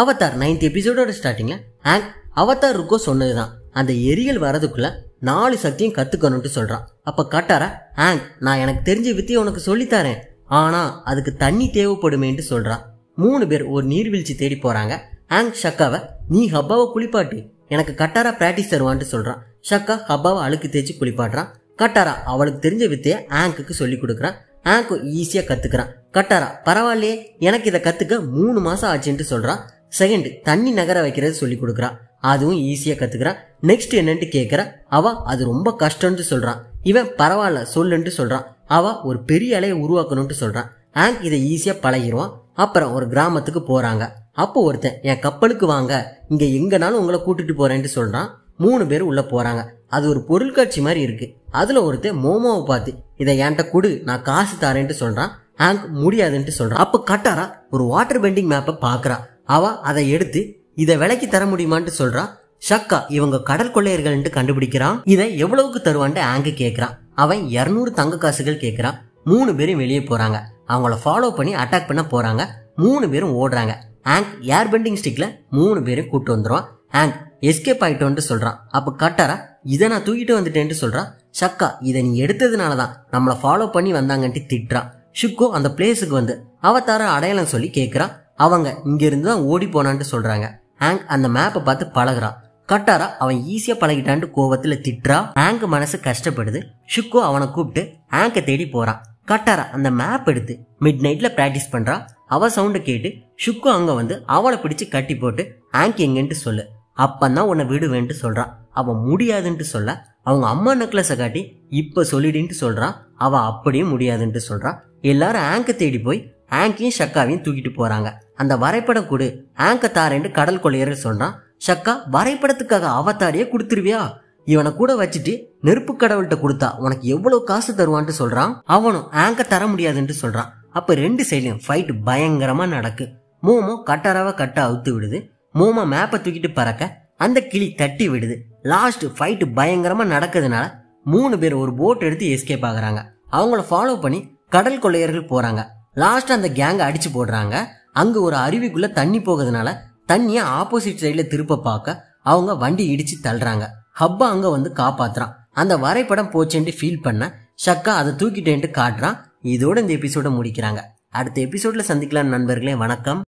Avatar ninth எபிசோடோட ஸ்டார்டிங்ல ஆங்க் Avatar ருக்கோ சொன்னதுதான் அந்த எரியல் வரதுக்குள்ள நாலு சக்தியும் கற்றுக்கணும்ட்டு சொல்கிறான் அப்போ கட்டாரா ஆங் நான் எனக்கு தெரிஞ்ச வித்தியை உனக்கு சொல்லித்தரேன் ஆனால் அதுக்கு தண்ணி தேவைப்படுமேன்ட்டு சொல்கிறான் மூணு பேர் ஒரு நீர்வீழ்ச்சி தேடி போகிறாங்க ஆங் ஷக்காவை நீ ஹப்பாவை குளிப்பாட்டு எனக்கு கட்டாரா ப்ராக்டிஸ் தருவான்ட்டு சொல்கிறான் ஷக்கா ஹப்பாவை அழுக்கு தேய்ச்சி குளிப்பாட்டுறான் கட்டாரா அவளுக்கு தெரிஞ்ச வித்தையை ஆங்குக்கு சொல்லி கொடுக்குறான் ஆங்கு ஈஸியாக கற்றுக்குறான் கட்டாரா பரவாயில்லையே எனக்கு இதை கற்றுக்க மூணு மாதம் ஆச்சுன்ட்டு சொல்கிறான் செகண்ட் தண்ணி நகர வைக்கிறது சொல்லி கொடுக்குறா அதுவும் ஈஸியா கத்துக்கிறா நெக்ஸ்ட் என்னன்னு கேட்கறா அவ அது ரொம்ப கஷ்டம்னு சொல்றான் இவன் பரவாயில்ல சொல்லுன்ட்டு சொல்றான் அவ ஒரு பெரிய அலையை உருவாக்கணும்னு சொல்றான் ஆங்க் இதை ஈஸியா பழகிடுவான் அப்புறம் ஒரு கிராமத்துக்கு போறாங்க அப்போ ஒருத்தன் என் கப்பலுக்கு வாங்க இங்க எங்கனாலும் உங்களை கூட்டிட்டு போறேன்னு சொல்றான் மூணு பேர் உள்ள போறாங்க அது ஒரு பொருட்காட்சி மாதிரி இருக்கு அதுல ஒருத்தன் மோமோவை பார்த்து இதை என்கிட்ட கொடு நான் காசு தரேன்ட்டு சொல்றான் ஆங்க் முடியாதுன்ட்டு சொல்றான் அப்ப கட்டாரா ஒரு வாட்டர் பெண்டிங் மேப்பை பாக்குறா அவ அதை எடுத்து இதை விலைக்கு தர முடியுமான்ட்டு சொல்றா ஷக்கா இவங்க கடற்கொள்ளையர்கள்ன்ட்டு கண்டுபிடிக்கிறான் இதை எவ்வளவுக்கு தருவான்ட்டு ஆங்க கேக்குறான் அவன் இரநூறு தங்க காசுகள் கேக்குறான் மூணு பேரும் வெளியே போறாங்க அவங்கள ஃபாலோ பண்ணி அட்டாக் பண்ண போறாங்க மூணு பேரும் ஓடுறாங்க ஆங்க் ஏர் பெண்டிங் ஸ்டிக்ல மூணு பேரும் கூட்டு வந்துடுவான் ஆங்க் எஸ்கேப் ஆயிட்டோன்ட்டு சொல்றான் அப்ப கட்டாரா இதை நான் தூக்கிட்டு வந்துட்டேன்ட்டு சொல்றான் ஷக்கா இதை நீ எடுத்ததுனால தான் நம்மளை ஃபாலோ பண்ணி வந்தாங்கன்ட்டு திட்டுறான் ஷுக்கோ அந்த பிளேஸுக்கு வந்து அவ தர அடையாளம் சொல்லி கேட்குறான் அவங்க இங்கிருந்து தான் ஓடி போனான்ட்டு சொல்றாங்க ஆங்க் அந்த மேப்பை பார்த்து பழகிறான் கட்டாரா அவன் ஈஸியா பழகிட்டான்ட்டு கோவத்துல திட்டுறா ஹேங்க் மனசு கஷ்டப்படுது ஷுக்கோ அவனை கூப்பிட்டு ஆங்கை தேடி போறான் கட்டாரா அந்த மேப் எடுத்து மிட் நைட்ல பிராக்டிஸ் பண்றா அவ சவுண்டை கேட்டு ஷுக்கோ அங்க வந்து அவளை பிடிச்சு கட்டி போட்டு ஹேங்க் எங்கன்ட்டு சொல்லு அப்பந்தான் உன்னை விடுவேன்ட்டு சொல்றான் அவன் முடியாதுன்ட்டு சொல்ல அவங்க அம்மா நெக்லஸை காட்டி இப்ப சொல்லிடுன்ட்டு சொல்றான் அவன் அப்படியும் முடியாதுன்ட்டு சொல்றான் எல்லாரும் ஆங்கை தேடி போய் ஆங்கையும் ஷக்காவையும் தூக்கிட்டு போறாங்க அந்த வரைபடம் கொடு ஆங்க தாரேன்னு கடல் கொள்ளையர் சொன்னா ஷக்கா வரைபடத்துக்காக அவத்தாரியே கொடுத்துருவியா இவனை கூட வச்சுட்டு நெருப்பு கடவுள்கிட்ட கொடுத்தா உனக்கு எவ்வளவு காசு தருவான்ட்டு சொல்றான் அவனும் ஆங்க தர முடியாதுன்ட்டு சொல்றான் அப்ப ரெண்டு சைடுலையும் ஃபைட் பயங்கரமா நடக்கு மோமோ கட்டாராவ கட்டா அவுத்து விடுது மோமோ மேப்பை தூக்கிட்டு பறக்க அந்த கிளி தட்டி விடுது லாஸ்ட் ஃபைட் பயங்கரமா நடக்கிறதுனால மூணு பேர் ஒரு போட் எடுத்து எஸ்கேப் ஆகுறாங்க அவங்கள ஃபாலோ பண்ணி கடல் கொள்ளையர்கள் போறாங்க லாஸ்ட் அந்த கேங்கை அடிச்சு போடுறாங்க அங்கே ஒரு அருவிக்குள்ளே தண்ணி போகிறதுனால தண்ணியை ஆப்போசிட் சைடில் திருப்ப பார்க்க அவங்க வண்டி இடித்து தள்ளுறாங்க ஹப்பா அங்கே வந்து காப்பாற்றுறான் அந்த வரைபடம் போச்சேன்ட்டு ஃபீல் பண்ண ஷக்கா அதை தூக்கிட்டேன்ட்டு காட்டுறான் இதோட இந்த எபிசோடை முடிக்கிறாங்க அடுத்த எபிசோடில் சந்திக்கலாம் நண்பர்களே வணக்கம்